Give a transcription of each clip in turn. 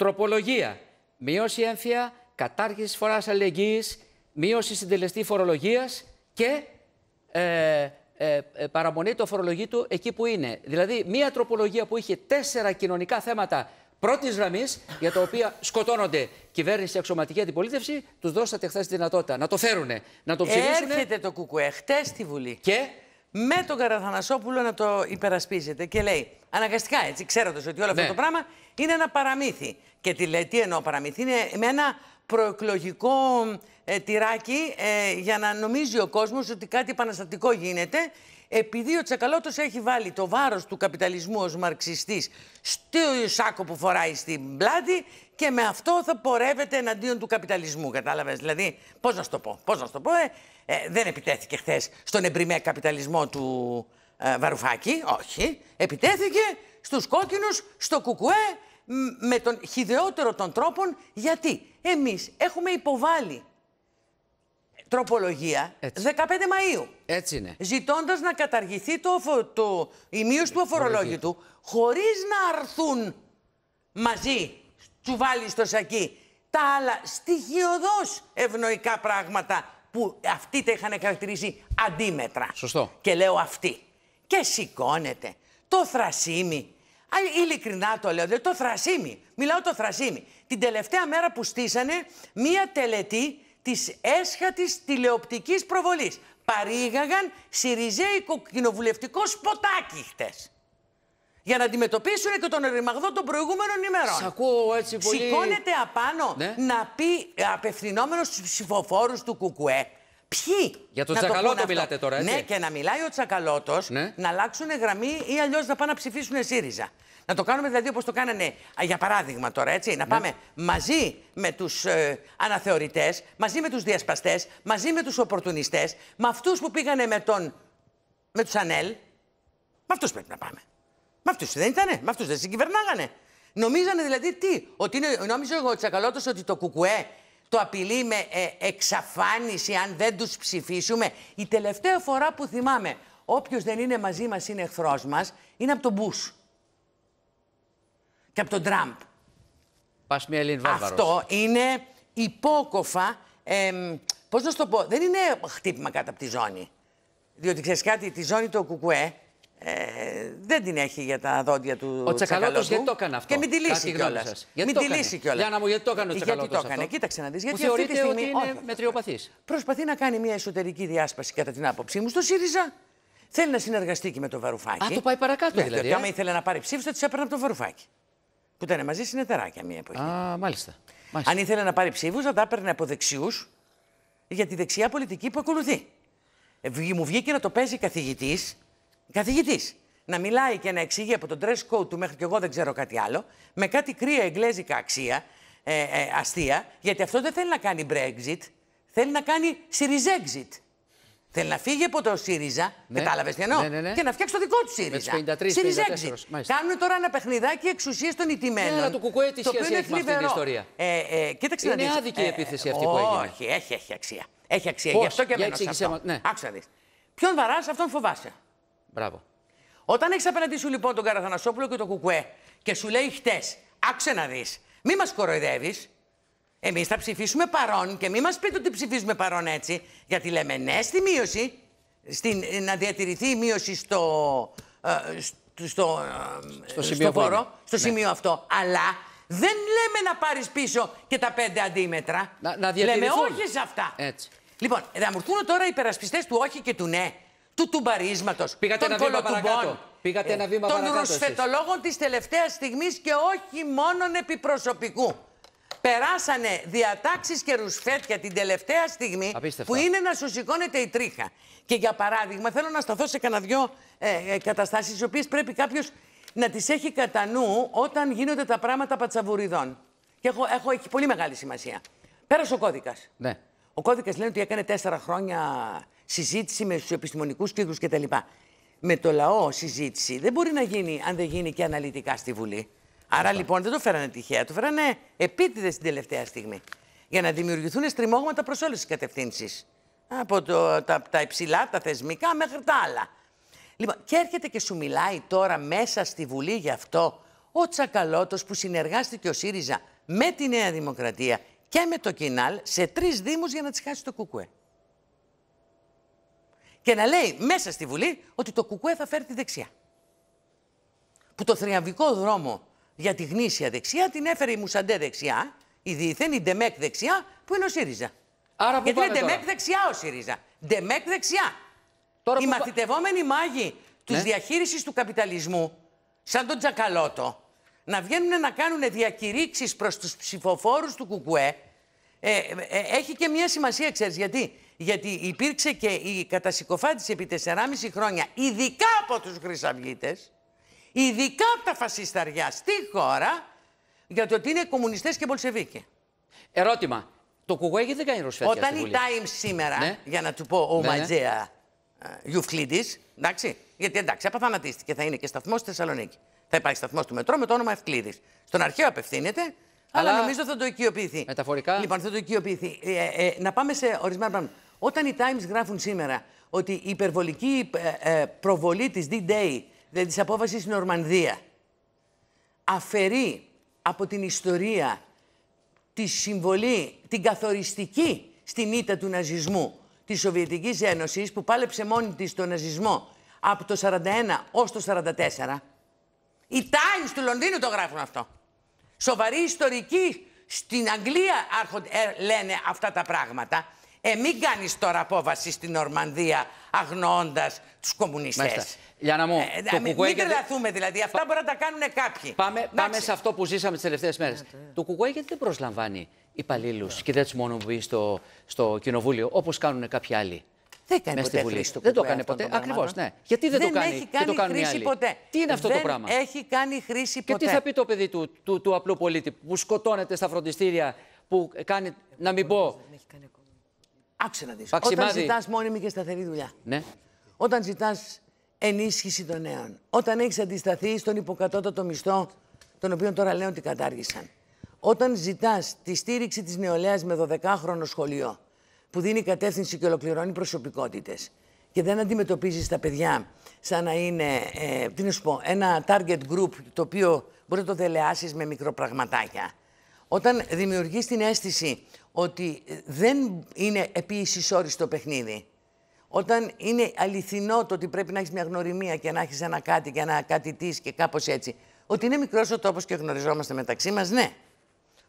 Τροπολογία. Μείωση έμφυα, κατάργηση φοράς αλληλεγγύης, μείωση συντελεστή φορολογίας και ε, ε, ε, παραμονή το φορολογή του εκεί που είναι. Δηλαδή, μία τροπολογία που είχε τέσσερα κοινωνικά θέματα πρώτης γραμμής, για τα οποία σκοτώνονται κυβέρνηση και αξιωματική αντιπολίτευση, τους δώσατε χθες τη δυνατότητα να το φέρουνε, να το ψηφίσουν. Έρχεται το Κουκουέ χτες στη Βουλή. Και με τον Καραθανασόπουλο να το υπερασπίζεται και λέει. Αναγκαστικά έτσι, ξέροντας ότι όλο αυτό ναι. το πράγμα είναι ένα παραμύθι. Και τη λέει, τι εννοώ παραμυθί, είναι με ένα προεκλογικό ε, τυράκι ε, για να νομίζει ο κόσμος ότι κάτι επαναστατικό γίνεται επειδή ο Τσακαλώτος έχει βάλει το βάρος του καπιταλισμού ως μαρξιστής στο σάκο που φοράει στην πλάτη και με αυτό θα πορεύεται εναντίον του καπιταλισμού, κατάλαβες. Δηλαδή, πώς να σου το πω, πώς να σου το πω, ε, ε δεν επιτέθηκε χθες στον εμπριμέ καπιταλισμό του Βαρουφάκη, όχι. Επιτέθηκε στους κόκκινους, στο κουκουέ με τον χειδεότερο των τρόπων, γιατί εμείς έχουμε υποβάλει τροπολογία 15 Μαΐου. Έτσι είναι. Ζητώντας να καταργηθεί το, το, το η μείωση του αφορολόγητου, χωρίς να αρθούν μαζί, τσουβάλι στο σακί, τα άλλα στοιχειοδός ευνοϊκά πράγματα που αυτοί τα είχαν χαρακτηρίσει αντίμετρα. Σωστό. Και λέω αυτοί. Και σηκώνεται το θρασίμι ειλικρινά το λέω. το θρασίμι. Μιλάω το θρασίμι. Την τελευταία μέρα που στήσανε μία τελετή της έσχατης τηλεοπτικής προβολής. Παρήγαγαν σιριζέικο κοινοβουλευτικό σποτάκι χτες. Για να αντιμετωπίσουν και τον ρημαγδό των προηγούμενων ημερών. Σ' ακούω έτσι πολύ. Σηκώνεται απάνω ναι. να πει απευθυνόμενος στους ψηφοφόρους του Κουκουέ Ποιοι. Για τον Τσακαλώτο το μιλάτε τώρα, έτσι. Ναι, και να μιλάει ο Τσακαλώτος ναι. να αλλάξουν γραμμή ή αλλιώς να πάνε να ψηφίσουν ΣΥΡΙΖΑ. Να το κάνουμε δηλαδή όπως το κάνανε, για παράδειγμα τώρα, έτσι. Να ναι. πάμε μαζί με τους ε, αναθεωρητές, μαζί με τους διασπαστές, μαζί με τους οπορτουνιστές, με αυτούς που πήγανε με τον. με τους Ανέλ. Με αυτούς πρέπει να πάμε. Με αυτούς δεν ήτανε, με αυτούς δεν συγκυβερνάγανε. Νομίζανε δηλαδή τι, ότι είναι, νόμιζε ο Τσακαλώτος ότι το κουκουέ το απειλεί με ε, εξαφάνιση αν δεν τους ψηφίσουμε. Η τελευταία φορά που θυμάμαι όποιος δεν είναι μαζί μας είναι εχθρός μας είναι από τον Μπούς και από τον Τραμπ. Πας μια Ελλήν Αυτό είναι υπόκοφα, ε, πώς να σου το πω, δεν είναι χτύπημα κάτω από τη ζώνη. Διότι ξέρεις κάτι, τη ζώνη του Κουκουέ ε, δεν την έχει για τα δόντια του. Ο Τσακαλώτο γιατί το έκανε αυτό. Και μην τη λύσει κιόλα. Μην τη λύσει κιόλας. Για να μου, γιατί το έκανε ο Τσακαλώτο. Ε, γιατί το έκανε. Αυτό. Κοίταξε να δεις. Γιατί αυτή τη στιγμή. Ότι είναι μετριοπαθής. Προσπαθεί να κάνει μια εσωτερική διάσπαση κατά την άποψή μου στο ΣΥΡΙΖΑ. Θέλει να συνεργαστεί και με τον Βαρουφάκη. Α, το πάει παρακάτω ναι, δηλαδή. Ε? Άμα ήθελε να πάρει ψήφου, θα της έπαιρνε από το Βαρουφάκη. Που ήταν μαζί συνεταιράκια μια εποχή. Α, μάλιστα. Αν ήθελε να πάρει ψήφου, θα τα έπαιρνε από δεξιούς για τη δεξιά πολιτική που ακολουθεί. Ε, μου βγήκε να το παίζει καθηγητής καθηγητής να μιλάει και να εξηγεί από τον dress code του μέχρι και εγώ δεν ξέρω κάτι άλλο, με κάτι κρύα εγγλέζικα αξία, ε, ε, αστεία, γιατί αυτό δεν θέλει να κάνει Brexit, θέλει να κάνει Syriza-exit. Θέλει να φύγει από το ΣΥΡΙΖΑ, ναι. κατάλαβες τι εννοώ, ναι, ναι, ναι. και να φτιάξει το δικό του ΣΥΡΙΖΑ. ΣΥΡΙΖΑ Κάνουν τώρα ένα παιχνιδάκι εξουσίας των ιτημένων. Ναι, αλλά το κουκουέ τη σχέση έχει με αυτή την ιστορία. Ε, ε, κοίταξε είναι να δεις, άδικη η ε, επίθεση αυτή που έγινε. Όχι, έχει, έχει αξία. Έχει αξία. Πώς, Γι' αυτό και μένω σε αυτό. Ναι. Άξα δεις. Ποιον βαράς, αυτόν φοβάσαι. Μπράβο. Όταν έχεις απέναντί σου λοιπόν τον Καραθανασόπουλο και τον Κουκουέ και σου λέει χτες, άξε να δεις, μη μας κοροϊδεύεις. Εμείς θα ψηφίσουμε παρόν και μη μας πείτε ότι ψηφίζουμε παρόν έτσι, γιατί λέμε ναι στη μείωση, στην, να διατηρηθεί η μείωση στο, ε, στο, στο, ε, στο, σημείο, φόρο, στο ναι. αυτό. Αλλά δεν λέμε να πάρεις πίσω και τα πέντε αντίμετρα. Να, να λέμε όχι σε αυτά. Έτσι. Λοιπόν, θα μου έρθουν τώρα οι υπερασπιστές του όχι και του ναι του τουμπαρίσματος, των παρακάτω. Πήγατε ένα ε, βήμα των ρουσφετολόγων της τελευταίας στιγμής και όχι μόνον επιπροσωπικού. Περάσανε διατάξεις και ρουσφέτια την τελευταία στιγμή που είναι να σου σηκώνεται η τρίχα. Και για παράδειγμα, θέλω να σταθώ σε κανένα δυο ε, ε καταστάσεις, οι οποίες πρέπει κάποιος να τις έχει κατά νου όταν γίνονται τα πράγματα πατσαβουριδών. Και έχω, έχω, έχει πολύ μεγάλη σημασία. Πέρασε ο κώδικας. Ναι. Ο κώδικας λένε ότι έκανε τέσσερα χρόνια συζήτηση με τους επιστημονικούς κύκλου κτλ. Με το λαό συζήτηση δεν μπορεί να γίνει αν δεν γίνει και αναλυτικά στη Βουλή. Άρα λοιπόν δεν το φέρανε τυχαία, το φέρανε επίτηδες την τελευταία στιγμή. Για να δημιουργηθούν στριμώγματα προς όλες τις κατευθύνσεις. Από το, τα, τα υψηλά, τα θεσμικά μέχρι τα άλλα. Λοιπόν, και έρχεται και σου μιλάει τώρα μέσα στη Βουλή γι' αυτό ο Τσακαλώτος που συνεργάστηκε ο ΣΥΡΙΖΑ με τη Νέα Δημοκρατία και με το Κινάλ σε τρεις δήμους για να τσιχάσει το Κουκουέ και να λέει μέσα στη Βουλή ότι το κουκουέ θα φέρει τη δεξιά. Που το θριαμβικό δρόμο για τη γνήσια δεξιά την έφερε η Μουσαντέ δεξιά, η Διηθέν, η Ντεμέκ δεξιά, που είναι ο ΣΥΡΙΖΑ. Άρα που Γιατί είναι Ντεμέκ δεξιά ο ΣΥΡΙΖΑ. Ντεμέκ δεξιά. Τώρα οι μαθητευόμενοι μάγοι τη ναι. διαχείρισης του καπιταλισμού, σαν τον Τζακαλώτο, να βγαίνουν να κάνουν διακηρύξεις προς τους ψηφοφόρους του Κουκουέ, ε, ε, ε, έχει και μια σημασία, ξέρεις γιατί γιατί υπήρξε και η κατασυκοφάντηση επί 4,5 χρόνια, ειδικά από τους χρυσαυγίτες, ειδικά από τα φασισταριά στη χώρα, για το ότι είναι κομμουνιστές και μπολσεβίκοι. Ερώτημα. Το κουγουέ γιατί δεν κάνει ρωσφέτια Όταν η Times σήμερα, ναι. για να του πω ο ναι, Ματζέα ναι. εντάξει, γιατί εντάξει, απαθανατίστηκε, θα είναι και σταθμός στη Θεσσαλονίκη. Θα υπάρχει σταθμός του μετρό με το όνομα Ευκλήδης. Στον αρχαίο απευθύνεται, αλλά, αλλά νομίζω θα το οικειοποιηθεί. Μεταφορικά. Λοιπόν, θα το οικειοποιηθεί. Ε, ε, να πάμε σε ορισμένα πράγματα. Όταν οι Times γράφουν σήμερα ότι η υπερβολική ε, ε, προβολή της D-Day, δηλαδή της απόφασης στην Ορμανδία, αφαιρεί από την ιστορία τη συμβολή, την καθοριστική στην ήττα του ναζισμού της Σοβιετικής Ένωσης που πάλεψε μόνη της τον ναζισμό από το 41 ως το 44. Οι Times του Λονδίνου το γράφουν αυτό. Σοβαροί ιστορικοί στην Αγγλία ε, λένε αυτά τα πράγματα. Ε, μην κάνεις τώρα απόβαση στην Ορμανδία αγνοώντας τους κομμουνιστές. Για να μου, ε, το ε, μην, τρελαθούμε δηλαδή. Αυτά μπορεί να τα κάνουν κάποιοι. Πάμε, πάμε σε αυτό που ζήσαμε τις τελευταίες μέρες. Ε. Το κουκουέ γιατί δεν προσλαμβάνει υπαλλήλους ναι. και δεν τους μόνο μπει στο, στο κοινοβούλιο όπως κάνουν κάποιοι άλλοι. Δεν κάνει ποτέ Βουλή. Δεν το έκανε ποτέ. Ακριβώς, ναι. Γιατί δεν, δεν το κάνει, έχει το κάνει χρήση ποτέ. Τι είναι αυτό δεν το πράγμα. Έχει κάνει χρήση ποτέ. Και τι θα πει το παιδί του, του, του απλού πολίτη που σκοτώνεται στα φροντιστήρια, που κάνει, να μην πω, Άξε να δεις. Όταν ζητάς μόνιμη και σταθερή δουλειά. Ναι. Όταν ζητάς ενίσχυση των νέων. Όταν έχεις αντισταθεί στον υποκατώτατο μισθό, τον οποίο τώρα λένε ότι κατάργησαν. Όταν ζητάς τη στήριξη της νεολαίας με 12χρονο σχολείο, που δίνει κατεύθυνση και ολοκληρώνει προσωπικότητες, και δεν αντιμετωπίζεις τα παιδιά σαν να είναι ε, τι ένα target group το οποίο μπορεί να το δελεάσει με μικροπραγματάκια. Όταν δημιουργείς την αίσθηση ότι δεν είναι επίσης όριστο παιχνίδι. Όταν είναι αληθινό το ότι πρέπει να έχεις μια γνωριμία και να έχεις ένα κάτι και ένα κάτι της και κάπως έτσι. Ότι είναι μικρός ο τόπος και γνωριζόμαστε μεταξύ μας, ναι.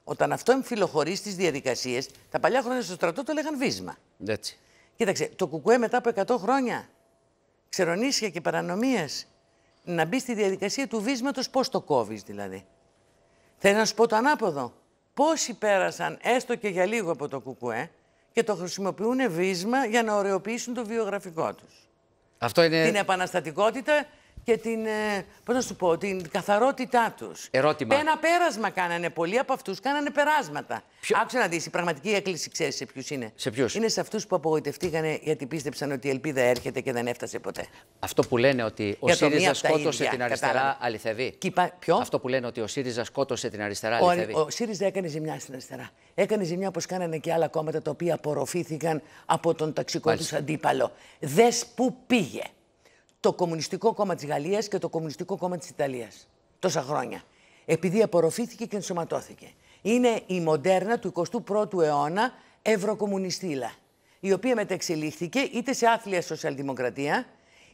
Όταν αυτό εμφυλοχωρεί στις διαδικασίες, τα παλιά χρόνια στο στρατό το λέγαν βίσμα. Έτσι. Κοίταξε, το κουκουέ μετά από 100 χρόνια ξερονίσια και παρανομίες να μπει στη διαδικασία του βίσματος, πώς το κόβεις δηλαδή. Θέλω να σου πω το ανάποδο πόσοι πέρασαν έστω και για λίγο από το Κουκουέ και το χρησιμοποιούν βίσμα για να ωρεοποιήσουν το βιογραφικό τους. Αυτό είναι... Την επαναστατικότητα και την, ε, πώς να σου πω, την καθαρότητά τους. Ερώτημα. Ένα πέρασμα κάνανε. Πολλοί από αυτούς κάνανε περάσματα. Ποιο... να δεις, η πραγματική έκκληση ξέρεις σε ποιους είναι. Σε ποιους? Είναι σε αυτούς που απογοητευτήκανε γιατί πίστεψαν ότι η ελπίδα έρχεται και δεν έφτασε ποτέ. Αυτό που λένε ότι ο ΣΥΡΙΖΑ σκότωσε την αριστερά κατάλαβα. αληθεύει. Ποιο? Αυτό που λένε ότι ο ΣΥΡΙΖΑ σκότωσε την αριστερά αληθεύει. Ο, ο ΣΥΡΙΖΑ έκανε ζημιά στην αριστερά. Έκανε ζημιά όπως κάνανε και άλλα κόμματα τα οποία απορροφήθηκαν από τον ταξικό τους αντίπαλο. Δες που πήγε το Κομμουνιστικό Κόμμα της Γαλλίας και το Κομμουνιστικό Κόμμα της Ιταλίας τόσα χρόνια. Επειδή απορροφήθηκε και ενσωματώθηκε. Είναι η μοντέρνα του 21ου αιώνα ευρωκομμουνιστήλα, η οποία μεταξελίχθηκε είτε σε άθλια σοσιαλδημοκρατία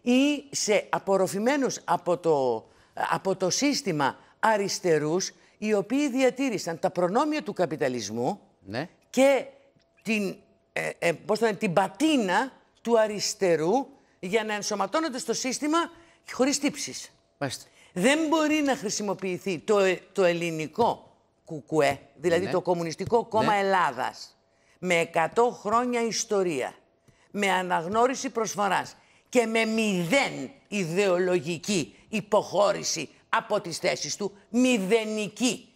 ή σε απορροφημένους από το, από το σύστημα αριστερούς, οι οποίοι διατήρησαν τα προνόμια του καπιταλισμού ναι. και την, ε, ε, την πατίνα του αριστερού για να ενσωματώνονται στο σύστημα χωρίς τύψεις. Δεν μπορεί να χρησιμοποιηθεί το, το ελληνικό κουκουέ, δηλαδή ναι. το Κομμουνιστικό Κόμμα ναι. Ελλάδας, με 100 χρόνια ιστορία, με αναγνώριση προσφοράς και με μηδέν ιδεολογική υποχώρηση από τις θέσεις του, μηδενική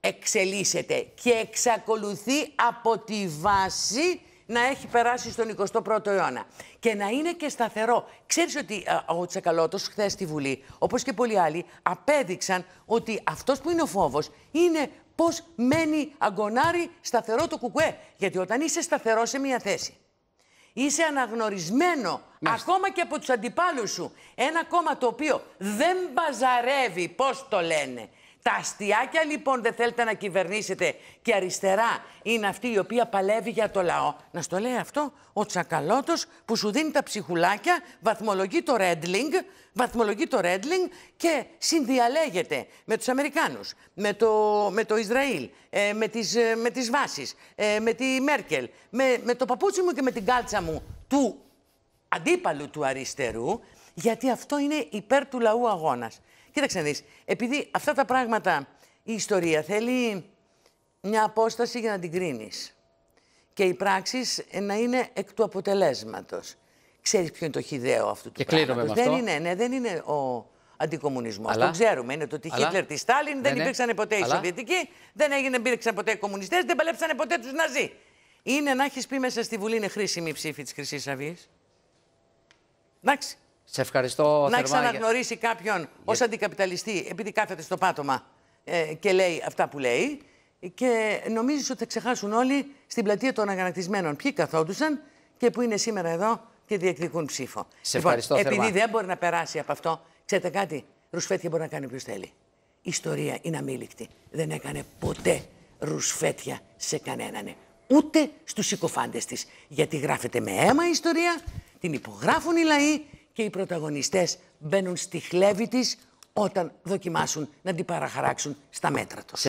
εξελίσσεται και εξακολουθεί από τη βάση να έχει περάσει στον 21ο αιώνα και να είναι και σταθερό. Ξέρεις ότι ε, ο Τσακαλώτος χθες στη Βουλή, όπως και πολλοί άλλοι, απέδειξαν ότι αυτός που είναι ο φόβος είναι πώς μένει αγκονάρι σταθερό το κουκουέ. Γιατί όταν είσαι σταθερός σε μια θέση, είσαι αναγνωρισμένο ακόμα και από τους αντιπάλους σου. Ένα κόμμα το οποίο δεν μπαζαρεύει, πώς το λένε, τα αστιάκια λοιπόν δεν θέλετε να κυβερνήσετε και αριστερά είναι αυτή η οποία παλεύει για το λαό. Να στο λέει αυτό ο τσακαλώτος που σου δίνει τα ψυχουλάκια, βαθμολογεί το ρέντλινγκ, βαθμολογεί το ρέντλινγκ και συνδιαλέγεται με τους Αμερικάνους, με το, με το Ισραήλ, ε, με, τις, ε, με τις βάσεις, ε, με τη Μέρκελ, με, με το παπούτσι μου και με την κάλτσα μου του αντίπαλου του αριστερού, γιατί αυτό είναι υπέρ του λαού αγώνας. Κοίταξε να δεις. Επειδή αυτά τα πράγματα η ιστορία θέλει μια απόσταση για να την κρίνεις. Και οι πράξεις να είναι εκ του αποτελέσματος. Ξέρεις ποιο είναι το χιδαίο αυτού του και Δεν είναι, ναι, δεν είναι ο αντικομουνισμός. Το ξέρουμε. Είναι το ότι Χίτλερ της Στάλιν δεν ναι, ναι. υπήρξαν ποτέ οι Σοβιετικοί, δεν έγινε, υπήρξαν ποτέ οι κομμουνιστές, δεν παλέψανε ποτέ τους Ναζί. Είναι να έχεις πει μέσα στη Βουλή είναι χρήσιμη η ψήφη της Χρυσής Αυγής. Εντάξει. Σε ευχαριστώ Να ξαναγνωρίσει κάποιον για... ως αντικαπιταλιστή, επειδή κάθεται στο πάτωμα ε, και λέει αυτά που λέει. Και νομίζεις ότι θα ξεχάσουν όλοι στην πλατεία των αγανακτισμένων ποιοι καθόντουσαν και που είναι σήμερα εδώ και διεκδικούν ψήφο. Σε λοιπόν, Επειδή δεν μπορεί να περάσει από αυτό, ξέρετε κάτι, ρουσφέτια μπορεί να κάνει ποιο θέλει. Η ιστορία είναι αμήλικτη. Δεν έκανε ποτέ ρουσφέτια σε κανέναν. Ούτε στους συκοφάντες της. Γιατί γράφεται με αίμα η ιστορία, την υπογράφουν οι λαοί και οι πρωταγωνιστές μπαίνουν στη χλέβη της όταν δοκιμάσουν να την παραχαράξουν στα μέτρα τους.